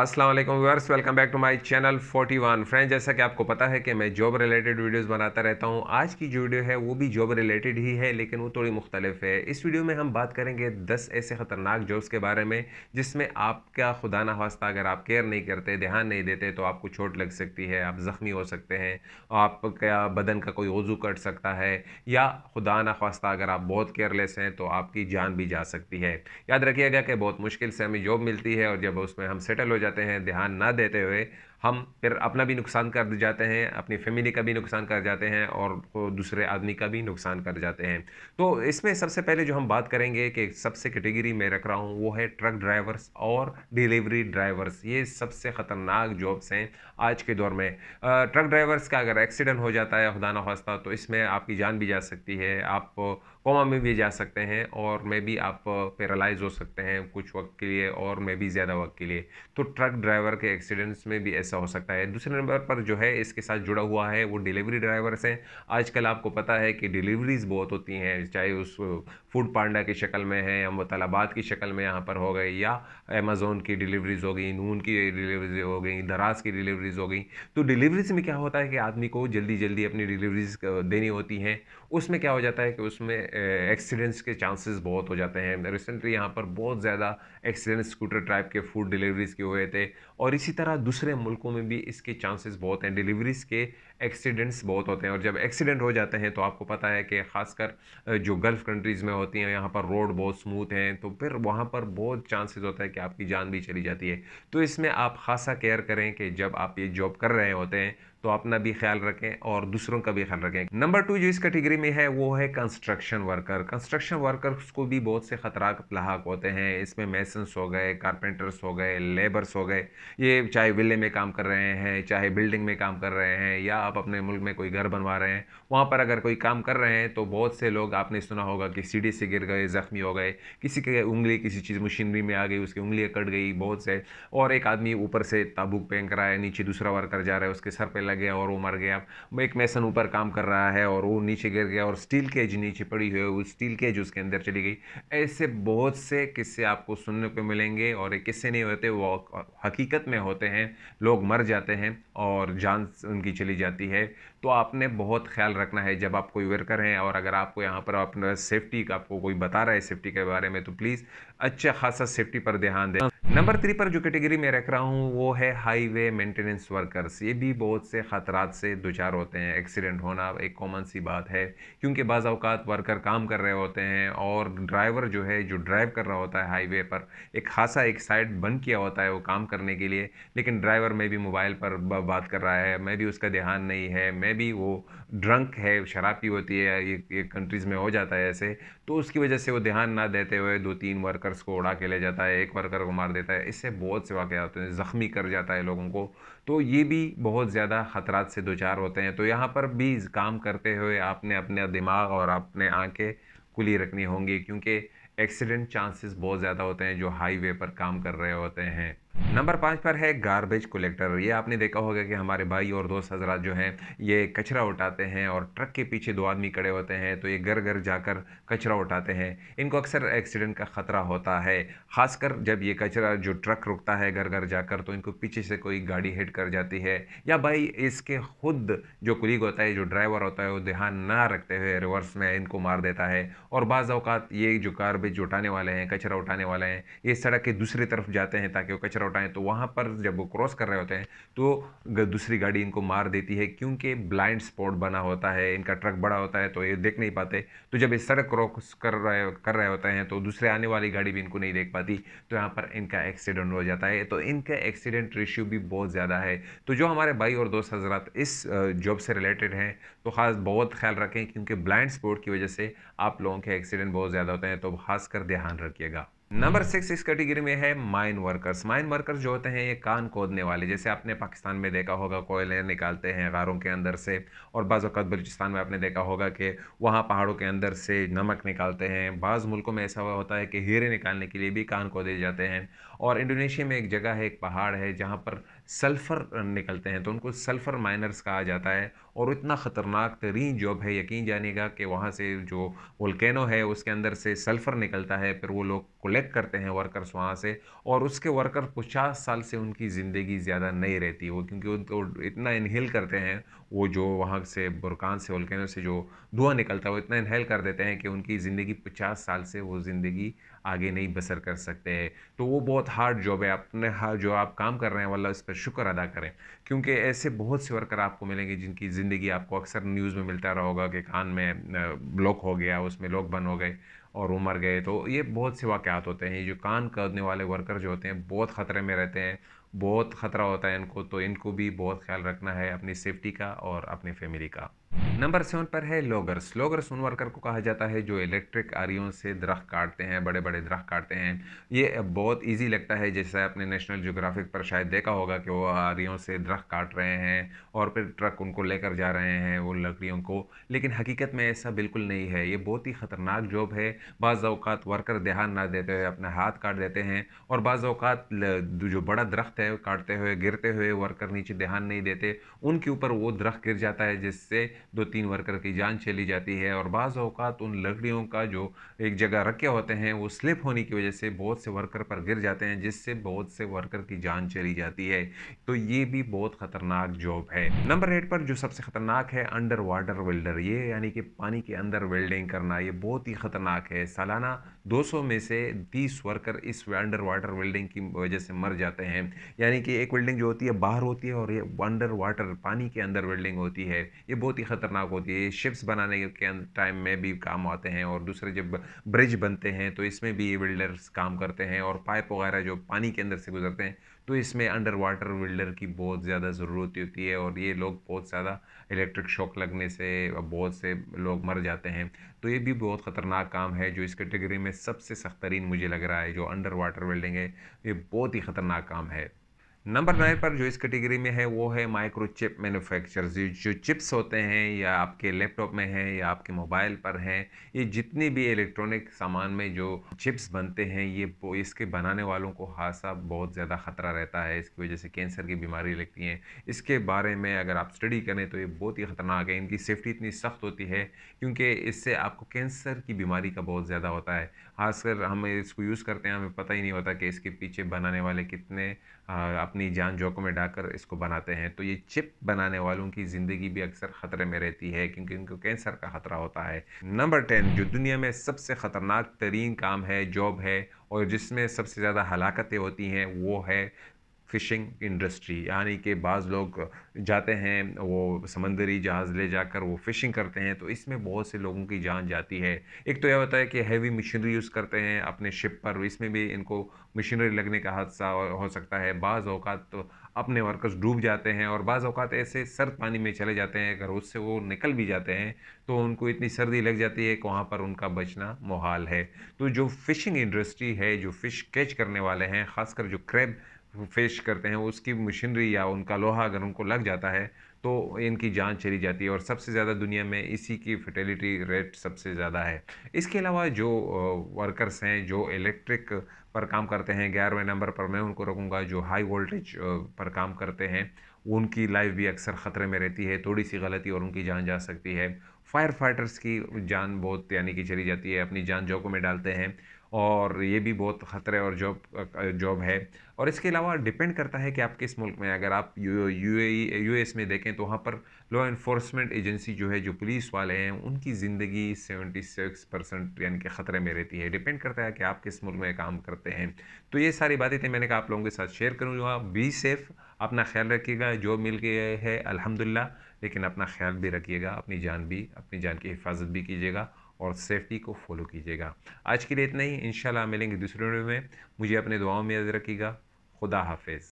अस्सलाम वालेकुम viewers welcome back to my channel 41 friend जैसा कि आपको पता है कि मैं जॉब रिलेटेड वीडियोस बनाता रहता हूं आज की जो वीडियो है वो भी जॉब रिलेटेड ही है लेकिन वो थोड़ी मुख्तलिफ है इस वीडियो में हम बात करेंगे 10 ऐसे ख़तरनाक जॉब्स के बारे में जिसमें आपका खुदा ना अगर आप केयर नहीं करते ध्यान नहीं देते तो आपको चोट लग सकती है आप ज़ख्मी हो सकते हैं आपका बदन का कोई वज़ू कट सकता है या खुदा ना अगर आप बहुत केयरलेस हैं तो आपकी जान भी जा सकती है याद रखिएगा कि बहुत मुश्किल से हमें जॉब मिलती है और जब उसमें हम सेटल हो जाते हैं ध्यान ना देते हुए हम फिर अपना भी नुकसान कर जाते हैं अपनी फैमिली का भी नुकसान कर जाते हैं और दूसरे आदमी का भी नुकसान कर जाते हैं तो इसमें सबसे पहले जो हम बात करेंगे कि सबसे कैटेगरी में रख रहा हूँ वो है ट्रक ड्राइवर्स और डिलीवरी ड्राइवर्स ये सबसे ख़तरनाक जॉब्स हैं आज के दौर में ट्रक ड्राइवर्स का अगर एक्सीडेंट हो जाता है खुदा नास्ता तो इसमें आपकी जान भी जा सकती है आप कोमा में भी जा सकते हैं और मे भी आप पैरालाइज हो सकते हैं कुछ वक्त के लिए और मे भी ज़्यादा वक्त के लिए तो ट्रक ड्राइवर के एक्सीडेंट्स में भी ऐसे हिस्सा हो सकता है दूसरे नंबर पर जो है इसके साथ जुड़ा हुआ है वो डिलीवरी ड्राइवर्स हैं आजकल आपको पता है कि डिलीवरीज़ बहुत होती हैं चाहे उस फूड पांडा की शक्ल में है या मुतलाबाद की शक्ल में यहाँ पर हो गई या अमेज़ोन की डिलीवरीज़ हो गई नून की डिलीवरीज हो गई दराज की डिलीवरीज़ हो गई तो डिलीवरीज़ में क्या होता है कि आदमी को जल्दी जल्दी अपनी डिलीवरीज़ देनी होती हैं उसमें क्या हो जाता है कि उसमें एक्सीडेंट्स के चांसेस बहुत हो जाते हैं रिसेंटली यहाँ पर बहुत ज़्यादा एक्सीडेंट स्कूटर ट्राइप के फूड डिलीवरीज के हुए थे और इसी तरह दूसरे मुल्कों में भी इसके चांसेस बहुत हैं डिलीवरीज के एक्सीडेंट्स बहुत होते हैं और जब एक्सीडेंट हो जाते हैं तो आपको पता है कि खासकर जो गल्फ़ कंट्रीज़ में होती हैं यहाँ पर रोड बहुत स्मूथ हैं तो फिर वहाँ पर बहुत चांसेस होता है कि आपकी जान भी चली जाती है तो इसमें आप खासा केयर करें कि जब आप ये जॉब कर रहे होते हैं तो अपना भी ख्याल रखें और दूसरों का भी ख्याल रखें नंबर टू जो इस कैटेगरी में है वो है कंस्ट्रक्शन वर्कर कंस्ट्रक्शन वर्कर्स को भी बहुत से ख़तराक लाक होते हैं इसमें मैसन्स हो गए कारपेंटर्स हो गए लेबर्स हो गए ये चाहे विले में काम कर रहे हैं चाहे बिल्डिंग में काम कर रहे हैं या आप अपने मुल्क में कोई घर बनवा रहे हैं वहाँ पर अगर कोई काम कर रहे हैं तो बहुत से लोग आपने सुना होगा कि सीढ़ी से गिर गए ज़ख्मी हो गए किसी के उंगली किसी चीज़ मशीनरी में आ गई उसकी उंगलियाँ कट गई बहुत से और एक आदमी ऊपर से ताबूक फेंक रहा है नीचे दूसरा वर्कर जा रहा है उसके सर पर लग गया और वो मर गया एक मैसन ऊपर काम कर रहा है और वो नीचे गिर गया और स्टील केज नीचे पड़ी हुई है वो स्टील केज उसके अंदर चली गई ऐसे बहुत से किस्से आपको सुनने को मिलेंगे और ये किस्से नहीं होते वो हकीकत में होते हैं लोग मर जाते हैं और जान उनकी चली जाती है तो आपने बहुत ख्याल रखना है जब आप कोई वर्कर हैं और अगर आपको यहाँ पर अपना सेफ्टी का आपको कोई बता रहा है सेफ्टी के बारे में तो प्लीज़ अच्छा खासा सेफ्टी पर ध्यान दें नंबर थ्री पर जो कैटेगरी में रख रहा हूँ वो है हाईवे मेंटेनेंस वर्कर्स ये भी बहुत से ख़तरात से दो चार होते हैं एक्सीडेंट होना एक कॉमन सी बात है क्योंकि बाज़ अवकात वर्कर काम कर रहे होते हैं और ड्राइवर जो है जो ड्राइव कर रहा होता है हाईवे पर एक खासा एक साइड बंद किया होता है वो काम करने के लिए लेकिन ड्राइवर में भी मोबाइल पर बात कर रहा है मैं भी उसका ध्यान नहीं है मैं भी वो ड्रंक है शराब होती है ये, ये कंट्रीज़ में हो जाता है ऐसे तो उसकी वजह से वो ध्यान ना देते हुए दो तीन वर्कर्स को उड़ा के ले जाता है एक वर्कर को मार देता है इससे बहुत से वाक़ होते हैं ज़ख्मी कर जाता है लोगों को तो ये भी बहुत ज़्यादा ख़तरा से दो चार होते हैं तो यहाँ पर भी काम करते हुए आपने अपने दिमाग और अपने आँखें खुली रखनी होंगी क्योंकि एक्सीडेंट चांसेस बहुत ज़्यादा होते हैं जो हाईवे पर काम कर रहे होते हैं नंबर पाँच पर है गार्बेज कलेक्टर ये आपने देखा होगा कि हमारे भाई और दोस्त हजरात जो हैं ये कचरा उठाते हैं और ट्रक के पीछे दो आदमी खड़े होते हैं तो ये घर घर जाकर कचरा उठाते हैं इनको अक्सर एक्सीडेंट का ख़तरा होता है खासकर जब ये कचरा जो ट्रक रुकता है घर घर जाकर तो इनको पीछे से कोई गाड़ी हिट कर जाती है या भाई इसके खुद जो कुलीग होता है जो ड्राइवर होता है वो ध्यान ना रखते हुए रिवर्स में इनको मार देता है और बाज़ात ये जो गारबेज उठाने वाले हैं कचरा उठाने वाले हैं ये सड़क के दूसरी तरफ जाते हैं ताकि वो कचरा खतरा होता है तो वहाँ पर जब वो क्रॉस कर रहे होते हैं तो दूसरी गाड़ी इनको मार देती है क्योंकि ब्लाइंड स्पॉट बना होता है इनका ट्रक बड़ा होता है तो ये देख नहीं पाते तो जब ये सड़क क्रॉस कर रहे कर रहे होते हैं तो दूसरे आने वाली गाड़ी भी इनको नहीं देख पाती तो यहाँ पर इनका एक्सीडेंट हो जाता है तो इनका एक्सीडेंट रेशियो भी बहुत ज़्यादा है तो जो हमारे भाई और दोस्त हजरात इस जॉब से रिलेटेड हैं तो ख़ास बहुत ख्याल रखें क्योंकि ब्लाइंड स्पॉट की वजह से आप लोगों के एक्सीडेंट बहुत ज़्यादा होते हैं तो खास कर ध्यान रखिएगा नंबर सिक्स इस कैटेगरी में है माइन वर्कर्स माइन वर्कर्स जो होते हैं ये कान खोदने वाले जैसे आपने पाकिस्तान में देखा होगा कोयले निकालते हैं गारों के अंदर से और बाज़ अवत बलूचिस्तान में आपने देखा होगा कि वहाँ पहाड़ों के अंदर से नमक निकालते हैं बाज़ मुल्कों में ऐसा होता है कि हीरे निकालने के लिए भी कान खोदे जाते हैं और इंडोनेशिया में एक जगह है एक पहाड़ है जहाँ पर सल्फ़र निकलते हैं तो उनको सल्फ़र माइनर्स कहा जाता है और इतना ख़तरनाक तरीन जॉब है यकीन जानेगा कि वहाँ से जो वोल्केनो है उसके अंदर से सल्फ़र निकलता है फिर वो लोग कलेक्ट करते हैं वर्कर्स वहाँ से और उसके वर्कर पचास साल से उनकी ज़िंदगी ज़्यादा नहीं रहती वो क्योंकि उनको इतना इनहेल करते हैं वो जो वहाँ से बुरकान से वोल्केनो से जो धुआँ निकलता है वो इतना इनहेल कर देते हैं कि उनकी ज़िंदगी पचास साल से वो ज़िंदगी आगे नहीं बसर कर सकते हैं तो वो बहुत हार्ड जॉब है अपने हाँ जो आप काम कर रहे हैं वाला इस पर शुक्र अदा करें क्योंकि ऐसे बहुत से वर्कर आपको मिलेंगे जिनकी ज़िंदगी आपको अक्सर न्यूज़ में मिलता रहा होगा कि कान में ब्लॉक हो गया उसमें लोग बंद हो गए और वो मर गए तो ये बहुत से वाक़ात होते हैं जो कान करने वाले वर्कर जो होते हैं बहुत ख़तरे में रहते हैं बहुत ख़तरा होता है इनको तो इनको भी बहुत ख्याल रखना है अपनी सेफ्टी का और अपनी फैमिली का नंबर सेवन पर है लोगर्स लोगर्स उन वर्कर को कहा जाता है जो इलेक्ट्रिक आरियों से दरख्त काटते हैं बड़े बड़े दरख्त काटते हैं ये बहुत इजी लगता है जैसे आपने नेशनल जोग्राफिक पर शायद देखा होगा कि वो आरियों से दरख्त काट रहे हैं और फिर ट्रक उनको लेकर जा रहे हैं वो लकड़ियों को लेकिन हकीकत में ऐसा बिल्कुल नहीं है ये बहुत ही ख़तरनाक जॉब है बाज़ अवकात वर्कर ध्यान ना देते हुए अपने हाथ काट देते हैं और बाज़ अवकात जो बड़ा दरख्त है काटते हुए गिरते हुए वर्कर नीचे ध्यान नहीं देते उनके ऊपर वो दरख्त गिर जाता है जिससे दो तीन वर्कर की जान चली जाती है और बाज़ अवकात उन लकड़ियों का जो एक जगह रखे होते हैं वो स्लिप होने की वजह से बहुत से वर्कर पर गिर जाते हैं जिससे बहुत से वर्कर की जान चली जाती है तो ये भी बहुत ख़तरनाक जॉब है नंबर एट पर जो सबसे ख़तरनाक है अंडर वाटर वेल्डर ये यानी कि पानी के अंदर वेल्डिंग करना ये बहुत ही ख़तरनाक है सालाना 200 में से 30 वर्कर इस अंडर वाटर वेल्डिंग की वजह से मर जाते हैं यानी कि एक वेल्डिंग जो होती है बाहर होती है और ये अंडर वाटर पानी के अंदर वेल्डिंग होती है ये बहुत ही ख़तरनाक होती है शिप्स बनाने के टाइम में भी काम आते हैं और दूसरे जब ब्रिज बनते हैं तो इसमें भी ये बिल्डर्स काम करते हैं और पाइप वगैरह जो पानी के अंदर से गुजरते हैं तो इसमें अंडर वाटर बिल्डर की बहुत ज़्यादा ज़रूरत होती है और ये लोग बहुत ज़्यादा इलेक्ट्रिक शॉक लगने से बहुत से लोग मर जाते हैं तो ये भी बहुत ख़तरनाक काम है जो इस कैटेगरी में सबसे सख्त मुझे लग रहा है जो अंडर वाटर बिल्डिंग है ये बहुत ही ख़तरनाक काम है नंबर नाइन पर जो इस कैटेगरी में है वो है माइक्रोचिप मैन्युफैक्चर जो चिप्स होते हैं या आपके लैपटॉप में हैं या आपके मोबाइल पर हैं ये जितनी भी इलेक्ट्रॉनिक सामान में जो चिप्स बनते हैं ये इसके बनाने वालों को हादसा बहुत ज़्यादा ख़तरा रहता है इसकी वजह से कैंसर की बीमारी लगती है इसके बारे में अगर आप स्टडी करें तो ये बहुत ही ख़तरनाक है इनकी सेफ्टी इतनी सख्त होती है क्योंकि इससे आपको कैंसर की बीमारी का बहुत ज़्यादा होता है खासकर हम इसको यूज़ करते हैं हमें पता ही नहीं होता कि इसके पीछे बनाने वाले कितने आ, अपनी जान जोकों में डालकर इसको बनाते हैं तो ये चिप बनाने वालों की ज़िंदगी भी अक्सर ख़तरे में रहती है क्योंकि उनको कैंसर का ख़तरा होता है नंबर टेन जो दुनिया में सबसे ख़तरनाक तरीन काम है जॉब है और जिसमें सबसे ज़्यादा हलाकतें होती हैं वो है फ़िशिंग इंडस्ट्री यानी कि बाज़ लोग जाते हैं वो समंदरी जहाज़ ले जाकर वो फ़िशिंग करते हैं तो इसमें बहुत से लोगों की जान जाती है एक तो यह होता है कि हैवी मशीनरी यूज़ करते हैं अपने शिप पर इसमें भी इनको मशीनरी लगने का हादसा हो सकता है बाज़ अवकात तो अपने वर्कर्स डूब जाते हैं और बाज़ अवकात ऐसे सर्द पानी में चले जाते हैं अगर उससे वो निकल भी जाते हैं तो उनको इतनी सर्दी लग जाती है कि वहाँ पर उनका बचना मुहाल है तो जो फ़िशिंग इंडस्ट्री है जो फ़िश कैच करने वाले हैं ख़ासकर जो क्रैब फेस करते हैं उसकी मशीनरी या उनका लोहा अगर उनको लग जाता है तो इनकी जान चली जाती है और सबसे ज़्यादा दुनिया में इसी की फर्टिलिटी रेट सबसे ज़्यादा है इसके अलावा जो वर्कर्स हैं जो इलेक्ट्रिक पर काम करते हैं ग्यारहवें नंबर पर मैं उनको रखूँगा जो हाई वोल्टेज पर काम करते हैं उनकी लाइफ भी अक्सर ख़तरे में रहती है थोड़ी सी गलती और उनकी जान जा सकती है फायर फाइटर्स की जान बहुत यानी कि चली जाती है अपनी जान जोकों में डालते हैं और ये भी बहुत ख़तरे और जॉब जॉब है और इसके अलावा डिपेंड करता है कि आप किस मुल्क में अगर आप यू यू एस e, में देखें तो वहाँ पर लॉ इन्फोर्समेंट एजेंसी जो है जो पुलिस वाले हैं उनकी ज़िंदगी सेवेंटी सिक्स परसेंट यानी कि ख़तरे में रहती है डिपेंड करता है कि आप किस मुल्क में काम करते हैं तो ये सारी बातें थी मैंने कहा आप लोगों के साथ शेयर जो बी सेफ़ अपना ख्याल रखिएगा जो मिल गया है अलहमदिल्ला लेकिन अपना ख्याल भी रखिएगा अपनी जान भी अपनी जान की हिफाजत भी कीजिएगा और सेफ्टी को फॉलो कीजिएगा आज के लिए इतना ही इन मिलेंगे दूसरे वीडियो में मुझे अपने दुआओं में याद रखिएगा खुदा हाफिज़